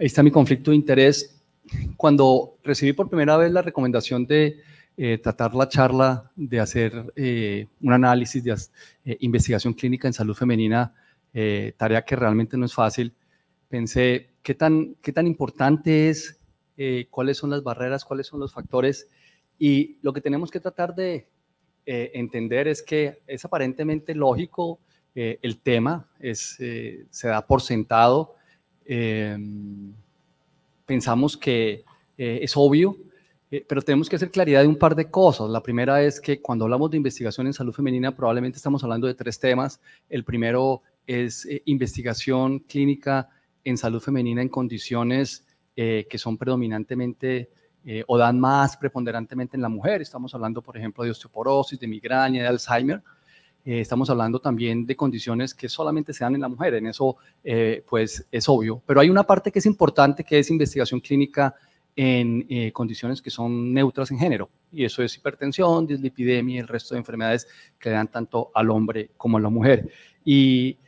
ahí está mi conflicto de interés. Cuando recibí por primera vez la recomendación de eh, tratar la charla, de hacer eh, un análisis de eh, investigación clínica en salud femenina, tarea que realmente no es fácil, pensé, ¿qué tan, qué tan importante es? ¿Cuáles son las barreras? ¿Cuáles son los factores? Y lo que tenemos que tratar de entender es que es aparentemente lógico el tema, se da por sentado, Em, pensamos que eh, es obvio, eh, pero tenemos que hacer claridad de un par de cosas. La primera es que cuando hablamos de investigación en salud femenina, probablemente estamos hablando de tres temas. El primero es eh, investigación clínica en salud femenina en condiciones que son predominantemente o dan más preponderantemente en la mujer. Estamos hablando, por ejemplo, de osteoporosis, de migraña, de Alzheimer. Eh, estamos hablando también de condiciones que solamente se dan en la mujer, en eso eh, pues es obvio. Pero hay una parte que es importante que es investigación clínica en eh, condiciones que son neutras en género, y eso es hipertensión, dislipidemia y el resto de enfermedades que le dan tanto al hombre como a la mujer. Y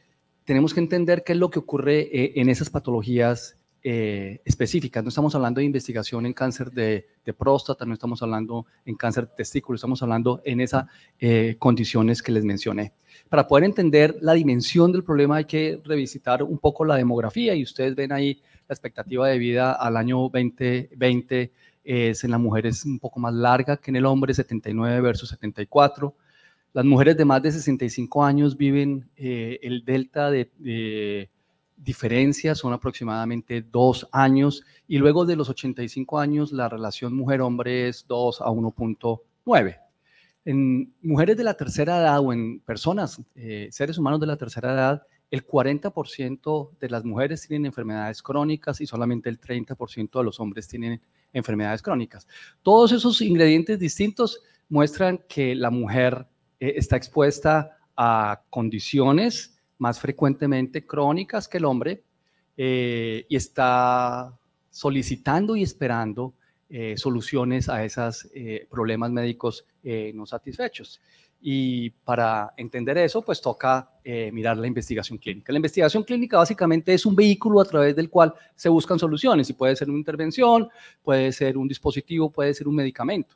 tenemos que entender qué es lo que ocurre en esas patologías eh, específicas. No estamos hablando de investigación en cáncer de, próstata, no estamos hablando en cáncer de testículo, estamos hablando en esas eh, condiciones que les mencioné. Para poder entender la dimensión del problema hay que revisitar un poco la demografía y ustedes ven ahí la expectativa de vida al año 2020 es en la mujeres es un poco más larga que en el hombre, 79 versus 74. Las mujeres de más de 65 años viven eh, el delta de diferencias son aproximadamente dos años y luego de los 85 años la relación mujer-hombre es 2 a 1.9. En mujeres de la tercera edad o en personas, eh, seres humanos de la tercera edad, el 40% de las mujeres tienen enfermedades crónicas y solamente el 30% de los hombres tienen enfermedades crónicas. Todos esos ingredientes distintos muestran que la mujer eh, está expuesta a condiciones más frecuentemente crónicas que el hombre eh, y está solicitando y esperando eh, soluciones a esos eh, problemas médicos no satisfechos. Y para entender eso, pues toca mirar la investigación clínica. La investigación clínica básicamente es un vehículo a través del cual se buscan soluciones y puede ser una intervención, puede ser un dispositivo, puede ser un medicamento.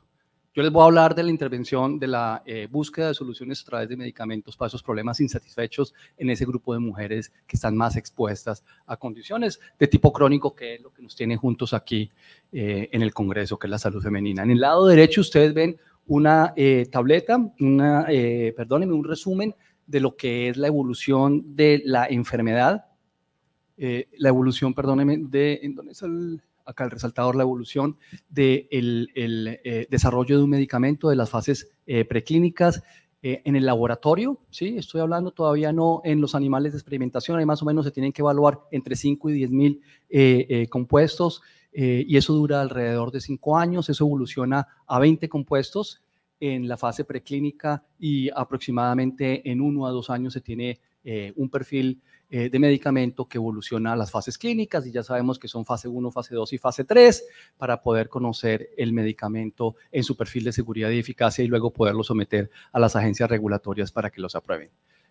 Yo les voy a hablar de la intervención, de la eh, búsqueda de soluciones a través de medicamentos para esos problemas insatisfechos en ese grupo de mujeres que están más expuestas a condiciones de tipo crónico, que es lo que nos tiene juntos aquí eh, en el Congreso, que es la salud femenina. En el lado derecho ustedes ven una eh, tableta, una, perdónenme, un resumen de lo que es la evolución de la enfermedad, la evolución, perdónenme, de, ¿en dónde el? acá el resaltador, la evolución del el, eh, desarrollo de un medicamento, de las fases eh, preclínicas, eh, en el laboratorio, ¿sí? estoy hablando todavía no en los animales de experimentación, ahí más o menos se tienen que evaluar entre 5 y 10 mil compuestos y eso dura alrededor de 5 años, eso evoluciona a 20 compuestos en la fase preclínica y aproximadamente en uno a dos años se tiene un perfil eh, de medicamento que evoluciona a las fases clínicas y ya sabemos que son fase 1, fase 2 y fase 3 para poder conocer el medicamento en su perfil de seguridad y eficacia y luego poderlo someter a las agencias regulatorias para que los aprueben.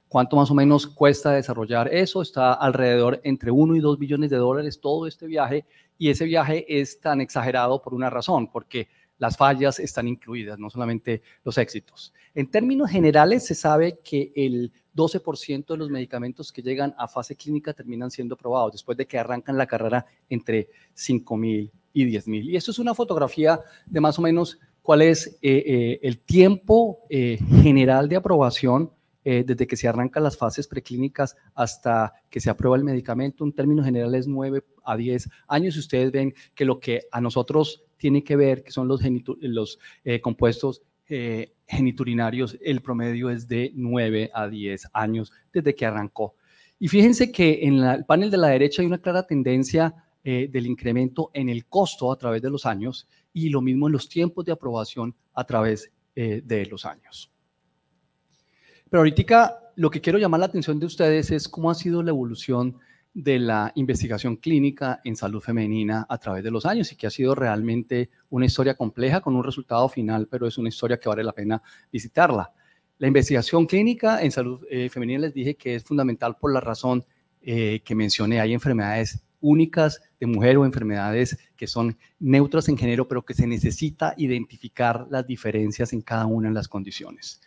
¿Cuánto más o menos cuesta desarrollar eso? Está alrededor entre 1 y 2 billones de dólares todo este viaje y ese viaje es tan exagerado por una razón, porque las fallas están incluidas, no solamente los éxitos. En términos generales, se sabe que el 12% de los medicamentos que llegan a fase clínica terminan siendo aprobados después de que arrancan la carrera entre 5.000 y 10.000. Y esto es una fotografía de más o menos cuál es eh, eh, el tiempo eh, general de aprobación eh, desde que se arrancan las fases preclínicas hasta que se aprueba el medicamento, un término general es 9 a 10 años. Y ustedes ven que lo que a nosotros tiene que ver, que son los, los eh, compuestos eh, geniturinarios, el promedio es de 9 a 10 años desde que arrancó. Y fíjense que en el panel de la derecha hay una clara tendencia del incremento en el costo a través de los años y lo mismo en los tiempos de aprobación a través de los años. Pero ahorita lo que quiero llamar la atención de ustedes es cómo ha sido la evolución de la investigación clínica en salud femenina a través de los años y que ha sido realmente una historia compleja con un resultado final, pero es una historia que vale la pena visitarla. La investigación clínica en salud eh, femenina les dije que es fundamental por la razón eh, que mencioné. Hay enfermedades únicas de mujer o enfermedades que son neutras en género, pero que se necesita identificar las diferencias en cada una de las condiciones.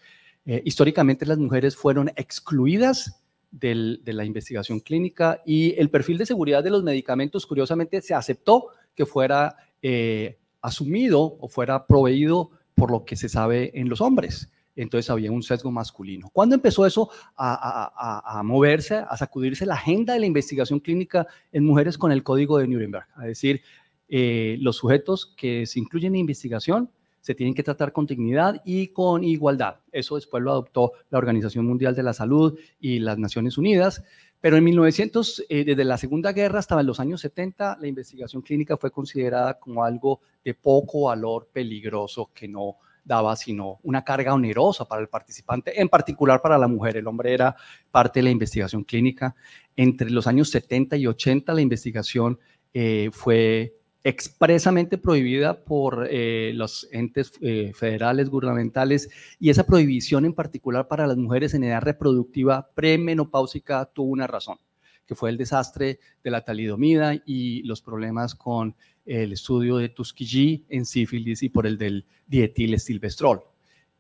Eh, históricamente las mujeres fueron excluidas de la investigación clínica y el perfil de seguridad de los medicamentos, curiosamente, se aceptó que fuera eh, asumido o fuera proveído por lo que se sabe en los hombres. Entonces había un sesgo masculino. ¿Cuándo empezó eso a, moverse, a sacudirse la agenda de la investigación clínica en mujeres con el código de Nuremberg? Es decir, eh, los sujetos que se incluyen en investigación se tienen que tratar con dignidad y con igualdad. Eso después lo adoptó la Organización Mundial de la Salud y las Naciones Unidas. Pero en 1900, eh, desde la Segunda Guerra hasta los años 70, la investigación clínica fue considerada como algo de poco valor peligroso que no daba sino una carga onerosa para el participante, en particular para la mujer. El hombre era parte de la investigación clínica. Entre los años 70 y 80 la investigación eh, fue expresamente prohibida por eh, los entes eh, federales, gubernamentales, y esa prohibición en particular para las mujeres en edad reproductiva premenopáusica tuvo una razón, que fue el desastre de la talidomida y los problemas con el estudio de Tuskegee en sífilis y por el del dietilestilbestrol.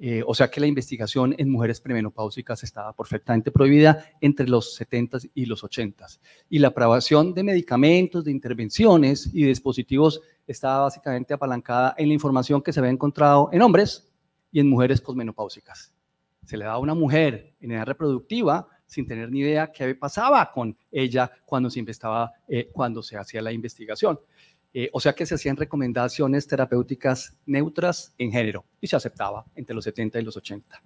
Eh, o sea que la investigación en mujeres premenopáusicas estaba perfectamente prohibida entre los 70 y los 80. Y la aprobación de medicamentos, de intervenciones y dispositivos estaba básicamente apalancada en la información que se había encontrado en hombres y en mujeres posmenopáusicas. Se le daba a una mujer en edad reproductiva sin tener ni idea qué pasaba con ella cuando se, eh, cuando se hacía la investigación. Eh, o sea que se hacían recomendaciones terapéuticas neutras en género y se aceptaba entre los 70 y los 80.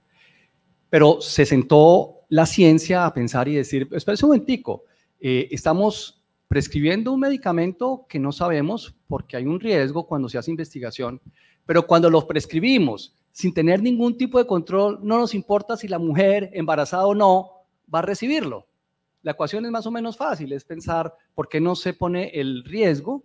Pero se sentó la ciencia a pensar y decir, espera un momentico, eh, estamos prescribiendo un medicamento que no sabemos porque hay un riesgo cuando se hace investigación, pero cuando lo prescribimos sin tener ningún tipo de control, no nos importa si la mujer embarazada o no va a recibirlo. La ecuación es más o menos fácil, es pensar por qué no se pone el riesgo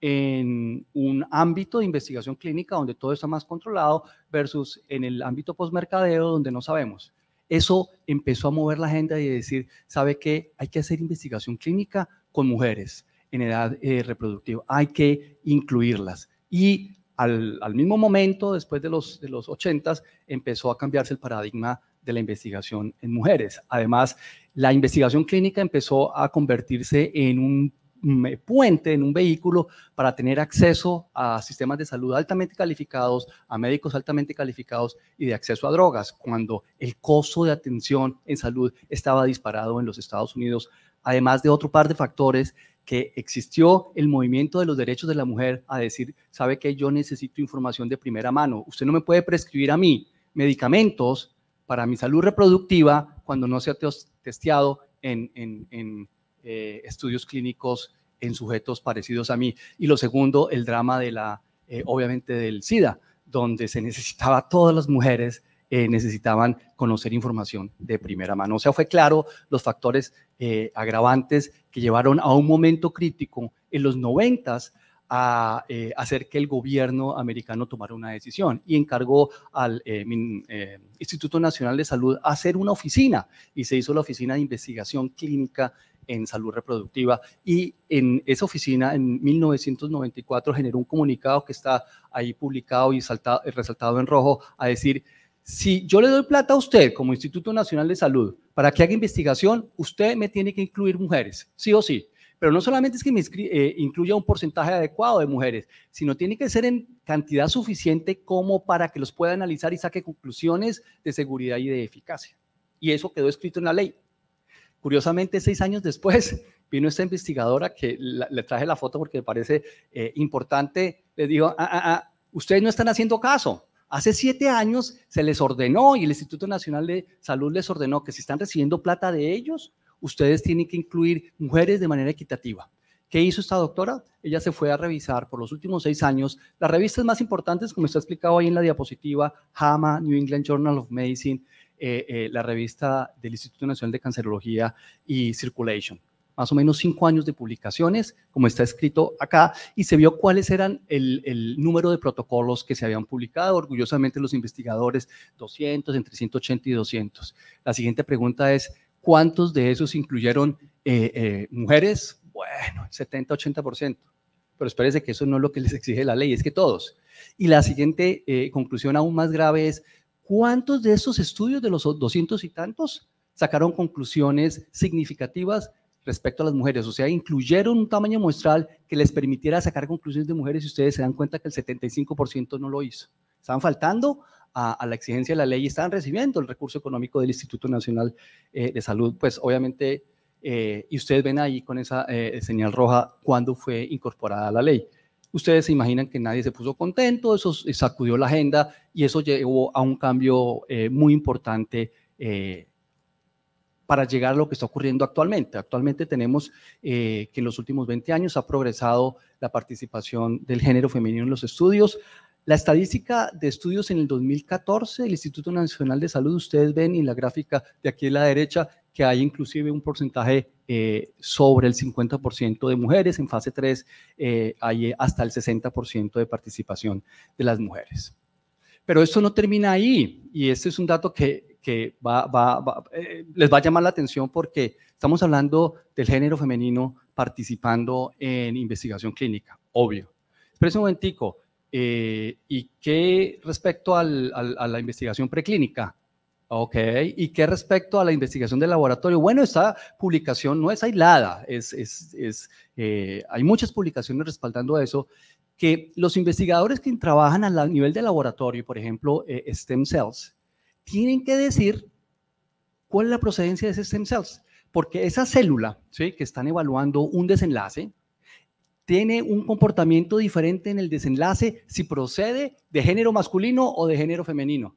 en un ámbito de investigación clínica donde todo está más controlado versus en el ámbito postmercadeo donde no sabemos. Eso empezó a mover la agenda y decir, ¿sabe qué? Hay que hacer investigación clínica con mujeres en edad eh, reproductiva, hay que incluirlas. Y al, al, mismo momento, después de los, de los 80 empezó a cambiarse el paradigma de la investigación en mujeres. Además, la investigación clínica empezó a convertirse en un Mm, eh, puente en un vehículo para tener acceso a sistemas de salud altamente calificados, a médicos altamente calificados y de acceso a drogas, cuando el costo de atención en salud estaba disparado en los Estados Unidos, además de otro par de factores que existió el movimiento de los derechos de la mujer a decir, sabe que yo necesito información de primera mano, usted no me puede prescribir a mí medicamentos para mi salud reproductiva cuando no se ha testeado en eh, estudios clínicos en sujetos parecidos a mí. Y lo segundo, el drama de la, eh, obviamente, del SIDA, donde se necesitaba, todas las mujeres eh, necesitaban conocer información de primera mano. O sea, fue claro los factores agravantes que llevaron a un momento crítico en los noventas a hacer que el gobierno americano tomara una decisión y encargó al Instituto Nacional de Salud hacer una oficina y se hizo la Oficina de Investigación Clínica en salud reproductiva. Y en esa oficina, en 1994, generó un comunicado que está ahí publicado y resaltado en rojo a decir, si yo le doy plata a usted como Instituto Nacional de Salud para que haga investigación, usted me tiene que incluir mujeres, sí o sí. Pero no solamente es que me eh, incluya un porcentaje adecuado de mujeres, sino tiene que ser en cantidad suficiente como para que los pueda analizar y saque conclusiones de seguridad y de eficacia. Y eso quedó escrito en la ley. Curiosamente, seis años después, vino esta investigadora que le traje la foto porque me parece eh, importante, le digo, ah, ah, ah, ustedes no están haciendo caso. Hace siete años se les ordenó y el Instituto Nacional de Salud les ordenó que si están recibiendo plata de ellos, ustedes tienen que incluir mujeres de manera equitativa. ¿Qué hizo esta doctora? Ella se fue a revisar por los últimos seis años las revistas más importantes, como está explicado ahí en la diapositiva, JAMA, New England Journal of Medicine, eh, eh, la revista del Instituto Nacional de Cancerología y Circulation. Más o menos cinco años de publicaciones, como está escrito acá, y se vio cuáles eran el, número de protocolos que se habían publicado. Orgullosamente los investigadores, 200, entre 180 y 200. La siguiente pregunta es, ¿cuántos de esos incluyeron eh, mujeres? Bueno, 70, 80% pero espérese que eso no es lo que les exige la ley, es que todos. Y la siguiente conclusión aún más grave es ¿Cuántos de esos estudios de los 200 y tantos sacaron conclusiones significativas respecto a las mujeres? O sea, incluyeron un tamaño muestral que les permitiera sacar conclusiones de mujeres y ustedes se dan cuenta que el 75% no lo hizo. Estaban faltando a, la exigencia de la ley y estaban recibiendo el recurso económico del Instituto Nacional eh, de Salud. Pues obviamente, eh, y ustedes ven ahí con esa eh, señal roja cuándo fue incorporada la ley ustedes se imaginan que nadie se puso contento, eso eh, sacudió la agenda y eso llevó a un cambio eh, muy importante eh, para llegar a lo que está ocurriendo actualmente. Actualmente tenemos que en los últimos 20 años ha progresado la participación del género femenino en los estudios. La estadística de estudios en el 2014 del Instituto Nacional de Salud, ustedes ven en la gráfica de aquí a la derecha que hay inclusive un porcentaje eh, sobre el 50% de mujeres. En fase 3 eh, hay hasta el 60% de participación de las mujeres. Pero esto no termina ahí y este es un dato que, que eh, les va a llamar la atención porque estamos hablando del género femenino participando en investigación clínica, obvio. Pero un momentico, ¿y qué respecto a la investigación preclínica? Ok, ¿y qué respecto a la investigación del laboratorio? Bueno, esta publicación no es aislada, es, es, es eh, hay muchas publicaciones respaldando eso, que los investigadores que trabajan a nivel de laboratorio, por ejemplo, eh, stem cells, tienen que decir cuál es la procedencia de esas stem cells, porque esa célula que están evaluando un desenlace tiene un comportamiento diferente en el desenlace si procede de género masculino o de género femenino.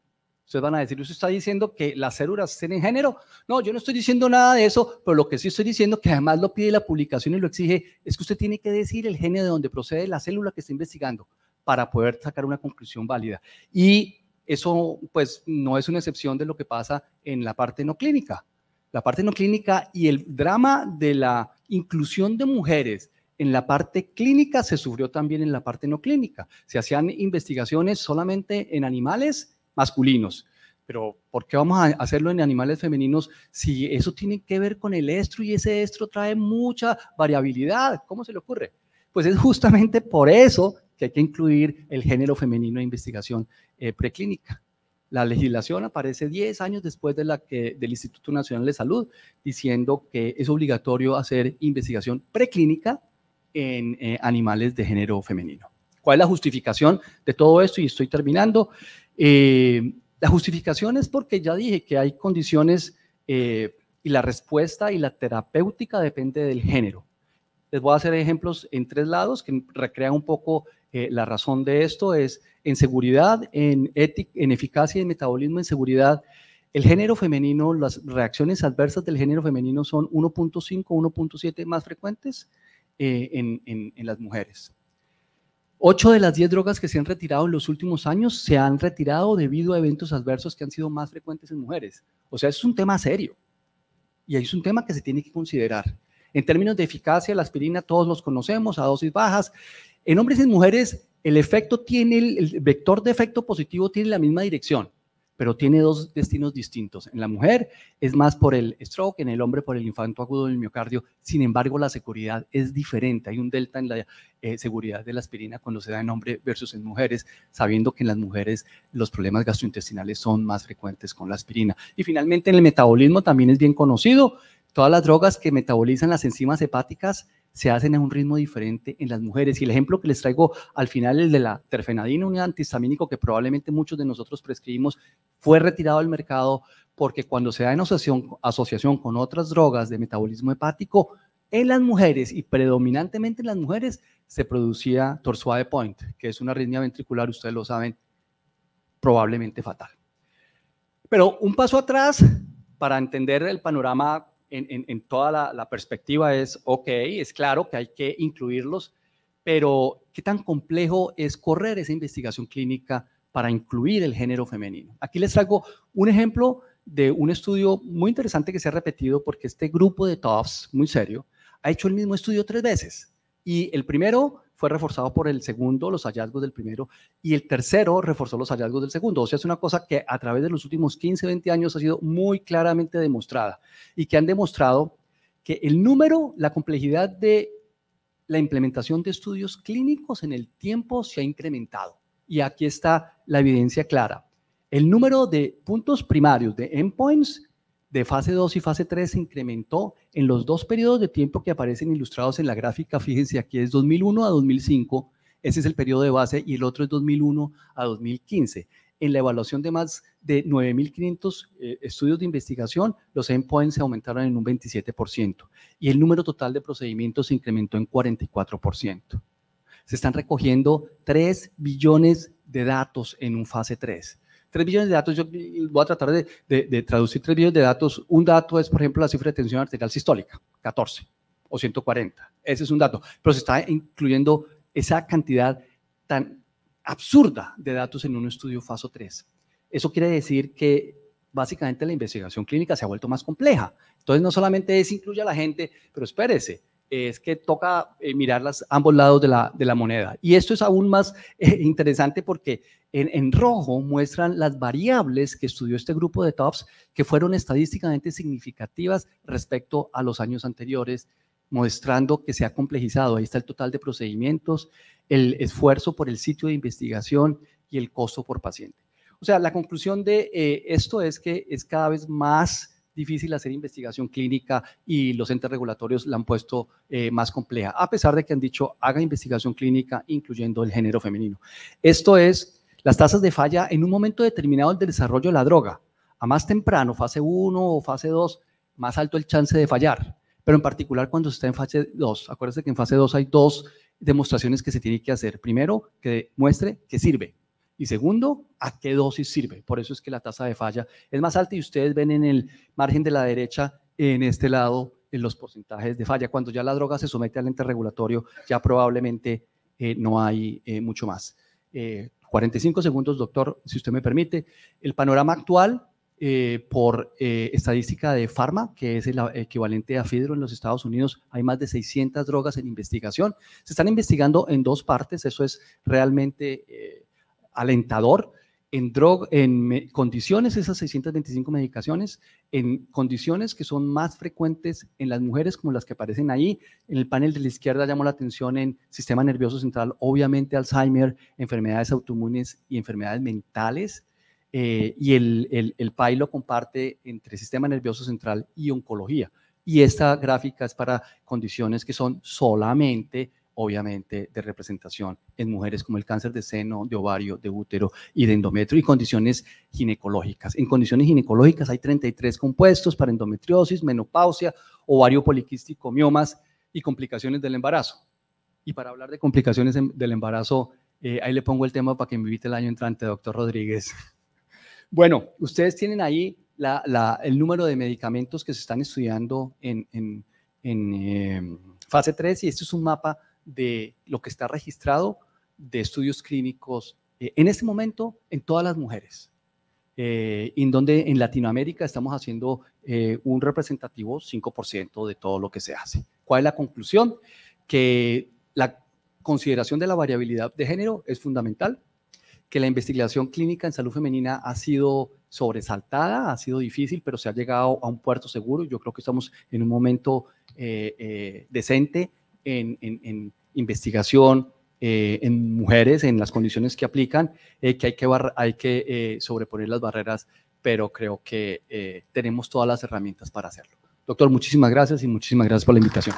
Ustedes van a decir, usted está diciendo que las células tienen género. No, yo no estoy diciendo nada de eso, pero lo que sí estoy diciendo, que además lo pide la publicación y lo exige, es que usted tiene que decir el género de donde procede la célula que está investigando para poder sacar una conclusión válida. Y eso, pues, no es una excepción de lo que pasa en la parte no clínica. La parte no clínica y el drama de la inclusión de mujeres en la parte clínica se sufrió también en la parte no clínica. Se hacían investigaciones solamente en animales masculinos. Pero ¿por qué vamos a hacerlo en animales femeninos si eso tiene que ver con el estro y ese estro trae mucha variabilidad? ¿Cómo se le ocurre? Pues es justamente por eso que hay que incluir el género femenino en investigación eh, preclínica. La legislación aparece 10 años después de la que, del Instituto Nacional de Salud, diciendo que es obligatorio hacer investigación preclínica en eh, animales de género femenino. ¿Cuál es la justificación de todo esto? Y estoy terminando. Eh, la justificación es porque ya dije que hay condiciones eh, y la respuesta y la terapéutica depende del género. Les voy a hacer ejemplos en tres lados que recrean un poco eh, la razón de esto. Es en seguridad, en, en eficacia y en metabolismo, en seguridad. El género femenino, las reacciones adversas del género femenino son 1.5, 1.7 más frecuentes en las mujeres. 8 de las 10 drogas que se han retirado en los últimos años se han retirado debido a eventos adversos que han sido más frecuentes en mujeres. O sea, es un tema serio. Y es un tema que se tiene que considerar. En términos de eficacia, la aspirina todos los conocemos a dosis bajas. En hombres y mujeres, el efecto tiene, el vector de efecto positivo tiene la misma dirección pero tiene dos destinos distintos. En la mujer es más por el stroke, en el hombre por el infarto agudo del miocardio. Sin embargo, la seguridad es diferente. Hay un delta en la eh, seguridad de la aspirina cuando se da en hombre versus en mujeres, sabiendo que en las mujeres los problemas gastrointestinales son más frecuentes con la aspirina. Y finalmente, en el metabolismo también es bien conocido. Todas las drogas que metabolizan las enzimas hepáticas se hacen a un ritmo diferente en las mujeres. Y el ejemplo que les traigo al final, el de la terfenadina, un antihistamínico que probablemente muchos de nosotros prescribimos, fue retirado del mercado porque cuando se da en asociación, asociación con otras drogas de metabolismo hepático, en las mujeres y predominantemente en las mujeres se producía de point, que es una arritmia ventricular, ustedes lo saben, probablemente fatal. Pero un paso atrás para entender el panorama en, toda la, la, perspectiva es, ok, es claro que hay que incluirlos, pero ¿qué tan complejo es correr esa investigación clínica para incluir el género femenino? Aquí les traigo un ejemplo de un estudio muy interesante que se ha repetido porque este grupo de TOFs, muy serio, ha hecho el mismo estudio tres veces. Y el primero fue reforzado por el segundo, los hallazgos del primero, y el tercero reforzó los hallazgos del segundo. O sea, es una cosa que a través de los últimos 15, 20 años ha sido muy claramente demostrada y que han demostrado que el número, la complejidad de la implementación de estudios clínicos en el tiempo se ha incrementado. Y aquí está la evidencia clara. El número de puntos primarios, de endpoints, de fase 2 y fase 3 se incrementó en los dos periodos de tiempo que aparecen ilustrados en la gráfica. Fíjense, aquí es 2001 a 2005, ese es el periodo de base, y el otro es 2001 a 2015. En la evaluación de más de 9.500 eh, estudios de investigación, los endpoints se aumentaron en un 27% y el número total de procedimientos se incrementó en 44%. Se están recogiendo 3 billones de datos en un fase 3. 3 billones de datos, yo voy a tratar de, traducir 3 billones de datos. Un dato es, por ejemplo, la cifra de tensión arterial sistólica, 14 o 140. Ese es un dato. Pero se está incluyendo esa cantidad tan absurda de datos en un estudio FASO 3. Eso quiere decir que básicamente la investigación clínica se ha vuelto más compleja. Entonces, no solamente es incluye a la gente, pero espérese, es que toca eh, mirar ambos lados de la, moneda. Y esto es aún más eh, interesante porque en, rojo muestran las variables que estudió este grupo de TOPS que fueron estadísticamente significativas respecto a los años anteriores, mostrando que se ha complejizado. Ahí está el total de procedimientos, el esfuerzo por el sitio de investigación y el costo por paciente. O sea, la conclusión de eh, esto es que es cada vez más difícil hacer investigación clínica y los entes regulatorios la han puesto eh, más compleja, a pesar de que han dicho haga investigación clínica incluyendo el género femenino. Esto es las tasas de falla en un momento determinado del desarrollo de la droga. A más temprano, fase 1 o fase 2, más alto el chance de fallar, pero en particular cuando se está en fase 2. Acuérdense que en fase 2 hay dos demostraciones que se tiene que hacer. Primero, que muestre que sirve, y segundo, ¿a qué dosis sirve? Por eso es que la tasa de falla es más alta y ustedes ven en el margen de la derecha, en este lado, en los porcentajes de falla. Cuando ya la droga se somete al ente regulatorio, ya probablemente eh, no hay eh, mucho más. 45 eh, segundos, doctor, si usted me permite. El panorama actual por estadística de Pharma, que es el equivalente a Fidro en los Estados Unidos, hay más de 600 drogas en investigación. Se están investigando en dos partes, eso es realmente alentador en, en condiciones, esas 625 medicaciones, en condiciones que son más frecuentes en las mujeres como las que aparecen ahí. En el panel de la izquierda llamó la atención en sistema nervioso central, obviamente Alzheimer, enfermedades autoinmunes y enfermedades mentales. Eh, y el, el, el PAI lo comparte entre sistema nervioso central y oncología. Y esta gráfica es para condiciones que son solamente obviamente, de representación en mujeres como el cáncer de seno, de ovario, de útero y de endometrio y condiciones ginecológicas. En condiciones ginecológicas hay 33 compuestos para endometriosis, menopausia, ovario poliquístico, miomas y complicaciones del embarazo. Y para hablar de complicaciones del embarazo, eh, ahí le pongo el tema para que me invite el año entrante, doctor Rodríguez. Bueno, ustedes tienen ahí el número de medicamentos que se están estudiando en, eh, fase 3 y este es un mapa de lo que está registrado de estudios clínicos eh, en este momento en todas las mujeres. Eh, en donde en Latinoamérica estamos haciendo eh, un representativo 5% de todo lo que se hace. ¿Cuál es la conclusión? Que la consideración de la variabilidad de género es fundamental, que la investigación clínica en salud femenina ha sido sobresaltada, ha sido difícil, pero se ha llegado a un puerto seguro. Yo creo que estamos en un momento decente en, investigación, eh, en mujeres, en las condiciones que aplican, eh, que hay que, hay que eh, sobreponer las barreras, pero creo que tenemos todas las herramientas para hacerlo. Doctor, muchísimas gracias y muchísimas gracias por la invitación.